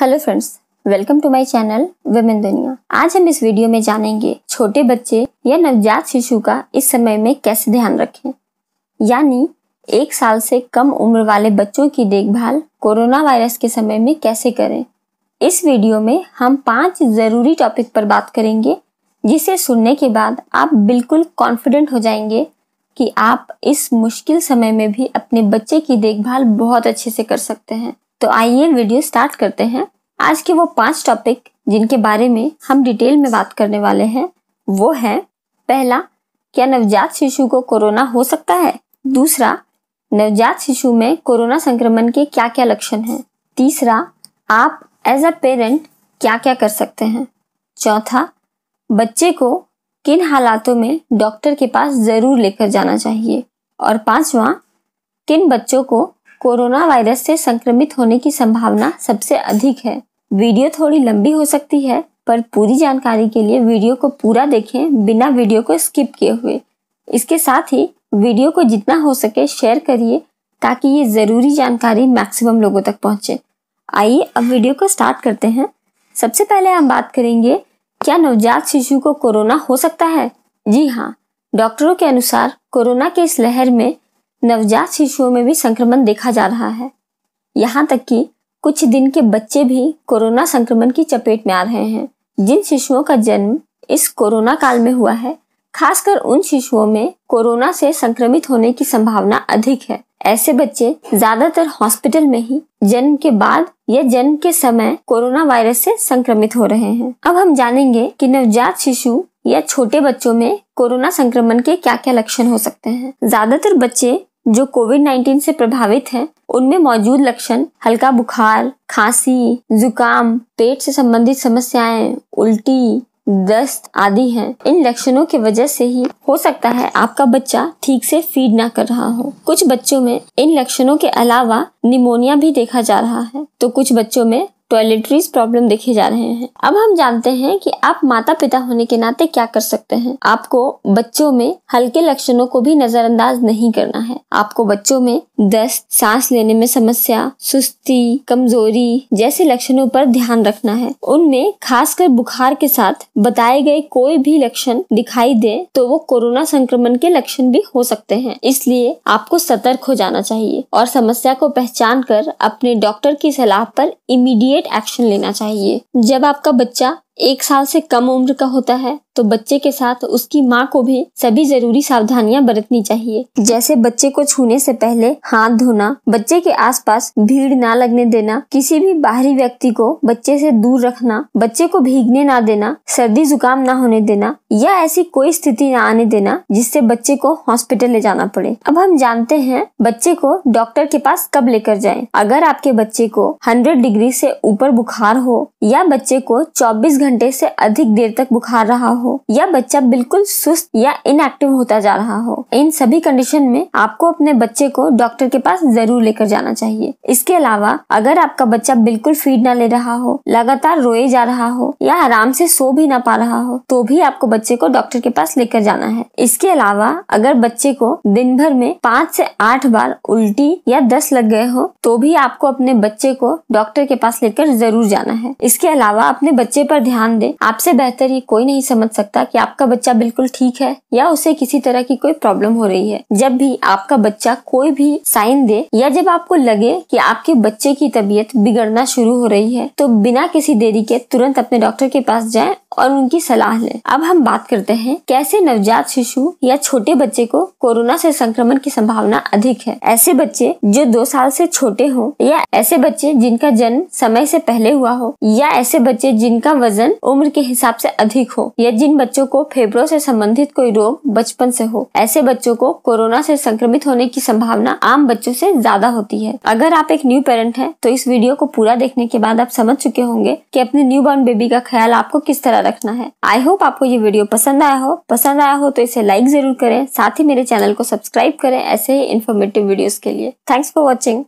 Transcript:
Hello friends welcome to my channel women दुनिया आज हम इस वीडियो में जानेंगे छोटे बच्चे या नवजात शिशु का इस समय में कैसे ध्यान रखें यानी एक साल से कम उम्र वाले बच्चों की देखभाल कोरोना वायरस के समय में कैसे करें इस वीडियो में हम पांच जरूरी टॉपिक पर बात करेंगे जिसे सुनने के बाद आप बिल्कुल कॉन्फिडेंट हो जाएंगे कि आप इस मुश्किल समय में भी अपने बच्चे की देखभाल बहुत अच्छे से कर सकते हैं तो आइए वीडियो स्टार्ट करते हैं आज के वो पांच टॉपिक जिनके बारे में हम डिटेल में बात करने वाले हैं वो है पहला क्या नवजात शिशु को कोरोना हो सकता है दूसरा नवजात शिशु में कोरोना संक्रमण के क्या क्या लक्षण हैं तीसरा आप एज अ पेरेंट क्या क्या कर सकते हैं चौथा बच्चे को किन हालातों में डॉक्टर के पास ज़रूर लेकर जाना चाहिए और पांचवा किन बच्चों को कोरोना वायरस से संक्रमित होने की संभावना सबसे अधिक है वीडियो थोड़ी लंबी हो सकती है पर पूरी जानकारी के लिए वीडियो को पूरा देखें बिना वीडियो को स्किप किए हुए इसके साथ ही वीडियो को जितना हो सके शेयर करिए ताकि ये ज़रूरी जानकारी मैक्सिमम लोगों तक पहुंचे। आइए अब वीडियो को स्टार्ट करते हैं सबसे पहले हम बात करेंगे क्या नवजात शिशु को कोरोना हो सकता है जी हाँ डॉक्टरों के अनुसार कोरोना के इस लहर में नवजात शिशुओं में भी संक्रमण देखा जा रहा है यहाँ तक कि कुछ दिन के बच्चे भी कोरोना संक्रमण की चपेट में आ रहे हैं जिन शिशुओं का जन्म इस कोरोना काल में हुआ है खासकर उन शिशुओं में कोरोना से संक्रमित होने की संभावना अधिक है ऐसे बच्चे ज्यादातर हॉस्पिटल में ही जन्म के बाद या जन्म के समय कोरोना वायरस से संक्रमित हो रहे हैं अब हम जानेंगे कि नवजात शिशु या छोटे बच्चों में कोरोना संक्रमण के क्या क्या लक्षण हो सकते हैं ज्यादातर बच्चे जो कोविड 19 से प्रभावित हैं, उनमें मौजूद लक्षण हल्का बुखार खांसी जुकाम पेट से संबंधित समस्याएं उल्टी दस्त आदि हैं। इन लक्षणों की वजह से ही हो सकता है आपका बच्चा ठीक से फीड ना कर रहा हो कुछ बच्चों में इन लक्षणों के अलावा निमोनिया भी देखा जा रहा है तो कुछ बच्चों में टॉयलेटरीज प्रॉब्लम देखे जा रहे हैं अब हम जानते हैं कि आप माता पिता होने के नाते क्या कर सकते हैं आपको बच्चों में हल्के लक्षणों को भी नजरअंदाज नहीं करना है आपको बच्चों में दस्त सांस लेने में समस्या सुस्ती कमजोरी जैसे लक्षणों पर ध्यान रखना है उनमें खासकर बुखार के साथ बताए गए कोई भी लक्षण दिखाई दे तो वो कोरोना संक्रमण के लक्षण भी हो सकते हैं इसलिए आपको सतर्क हो जाना चाहिए और समस्या को पहचान कर अपने डॉक्टर की सलाह पर इमीडिएट एक्शन लेना चाहिए जब आपका बच्चा एक साल से कम उम्र का होता है तो बच्चे के साथ उसकी माँ को भी सभी जरूरी सावधानियां बरतनी चाहिए जैसे बच्चे को छूने से पहले हाथ धोना बच्चे के आसपास भीड़ ना लगने देना किसी भी बाहरी व्यक्ति को बच्चे से दूर रखना बच्चे को भीगने ना देना सर्दी जुकाम ना होने देना या ऐसी कोई स्थिति ना आने देना जिससे बच्चे को हॉस्पिटल ले जाना पड़े अब हम जानते हैं बच्चे को डॉक्टर के पास कब लेकर जाए अगर आपके बच्चे को हंड्रेड डिग्री से ऊपर बुखार हो या बच्चे को चौबीस घंटे से अधिक देर तक बुखार रहा हो या बच्चा बिल्कुल सुस्त या इनएक्टिव होता जा रहा हो इन सभी कंडीशन में आपको अपने बच्चे को डॉक्टर के पास जरूर लेकर जाना चाहिए इसके अलावा अगर आपका बच्चा बिल्कुल फीड न ले रहा हो लगातार रोए जा रहा हो या आराम से सो भी ना पा रहा हो तो भी आपको बच्चे को डॉक्टर के पास लेकर जाना है इसके अलावा अगर बच्चे को दिन भर में पाँच से आठ बार उल्टी या दस लग गए हो तो भी आपको अपने बच्चे को डॉक्टर के पास लेकर जरूर जाना है इसके अलावा अपने बच्चे पर ध्यान ध्यान दें आपसे बेहतर ये कोई नहीं समझ सकता कि आपका बच्चा बिल्कुल ठीक है या उसे किसी तरह की कोई प्रॉब्लम हो रही है जब भी आपका बच्चा कोई भी साइन दे या जब आपको लगे कि आपके बच्चे की तबीयत बिगड़ना शुरू हो रही है तो बिना किसी देरी के तुरंत अपने डॉक्टर के पास जाए और उनकी सलाह लें अब हम बात करते हैं कैसे नवजात शिशु या छोटे बच्चे को कोरोना से संक्रमण की संभावना अधिक है ऐसे बच्चे जो दो साल से छोटे हो या ऐसे बच्चे जिनका जन्म समय से पहले हुआ हो या ऐसे बच्चे जिनका वजन वजन उम्र के हिसाब से अधिक हो या जिन बच्चों को फेफड़ों से संबंधित कोई रोग बचपन से हो ऐसे बच्चों को कोरोना से संक्रमित होने की संभावना आम बच्चों से ज्यादा होती है अगर आप एक न्यू पेरेंट हैं तो इस वीडियो को पूरा देखने के बाद आप समझ चुके होंगे कि अपने न्यू बॉर्न बेबी का ख्याल आपको किस तरह रखना है आई होप आपको ये वीडियो पसंद आया हो पसंद आया हो तो इसे लाइक जरूर करें साथ ही मेरे चैनल को सब्सक्राइब करें ऐसे ही इन्फॉर्मेटिव वीडियोस के लिए थैंक्स फॉर वॉचिंग